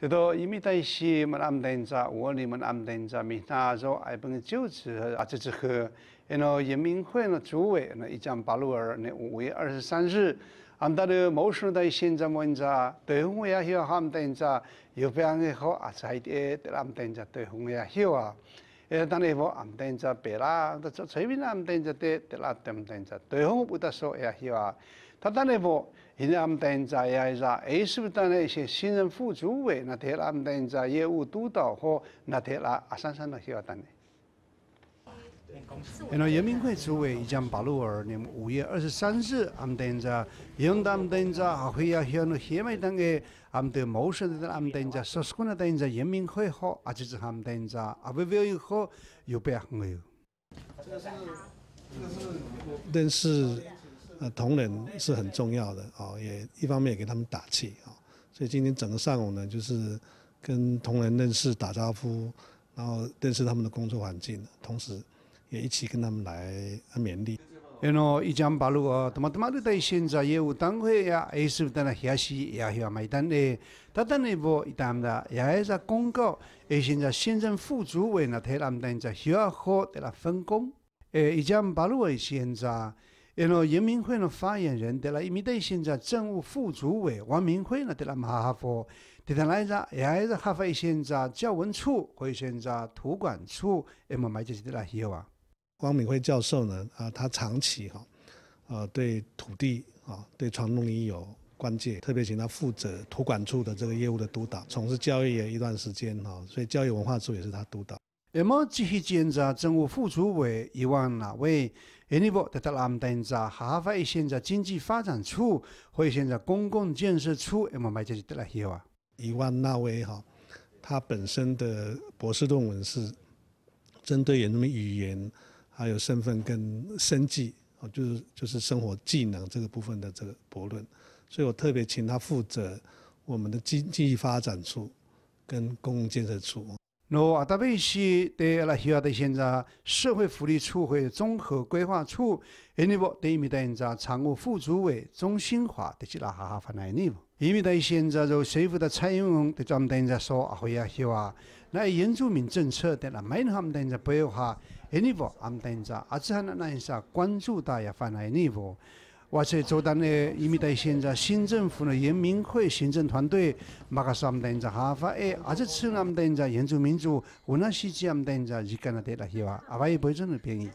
对倒，伊面代些们俺们等着，我哩们等着，明天阿做爱本救治阿做治好。然后，人民会呢主委呢一张八路二那五月二十三日，俺们的某顺带现在么样子？对红也协，俺们等着有别而来后，阿在一点，俺们等着对红也协啊。哎，当然了，我安排人家陪啦。那这这边呢，安排人家的，带来他们安排。对，我们不太熟，哎呀，他当然了，我人家安排一下一下。哎，是不是？当然一些新人辅助的，那带来安排一下业务督导和那带来啊，三三那些啊，当然。那人民会所为一九八路二年五月二十三日，他们应当的黑麦个，们谋生的们说人民会就是们不有认识同仁是很重要的哦，也一方面也给他们打气哦，所以今天整个上午呢，就是跟同仁认识、打招呼，然后认识他们的工作环境，同时。也一起跟他们来勉励。然后一江八路哦，他妈他妈的，现在业务单位呀，也是在那下习也要买单的。他等那波伊当的，也还在公告。也现在行政副主委呢，他他们在协调好，对啦分工。诶，一江八路，现在，然后人民会的发言人，得了一咪的现在政务副主委王明辉呢，得了马烦。对啦，了一个也还在合肥现在教文处或者现在图管处，也没买这些对啦，去哇。光敏辉教授呢？啊，他长期哈，呃，对土地啊，对传统旅游关键，特别请他负责土管处的这个业务的督导。从事教育也一段时间哈，所以教育文化处也是他督导。那么继续检查政务副主委伊万哪位？伊尼波得到我们等一下，下现在经济发展处，或现在公共建设处，我们买这些带来去啊？伊万那位哈，他本身的博士论文是针对有什么语言？还有身份跟生计，哦，就是就是生活技能这个部分的这个博论，所以我特别请他负责我们的经济发展处跟公共建设处。喏，阿达贝西对阿拉需要对现在社会福利处会综合规划处，阿尼啵，对伊米等一下常务副主委钟新华对伊拉好好翻来阿尼啵，因为对现在就政府的参与，对专门等一下说阿会阿希望，那原住民政策对阿拉每一项等一下配合，阿尼啵，阿们等一下阿只喊阿那件事关注到也翻来阿尼啵。我说，做天呢，伊们在现在新政府呢，人民会行政团队，马克思主等们在哈发，哎，还是次他们在研究民主，我那时间他们在只干那得了，是吧？阿维不怎个便宜。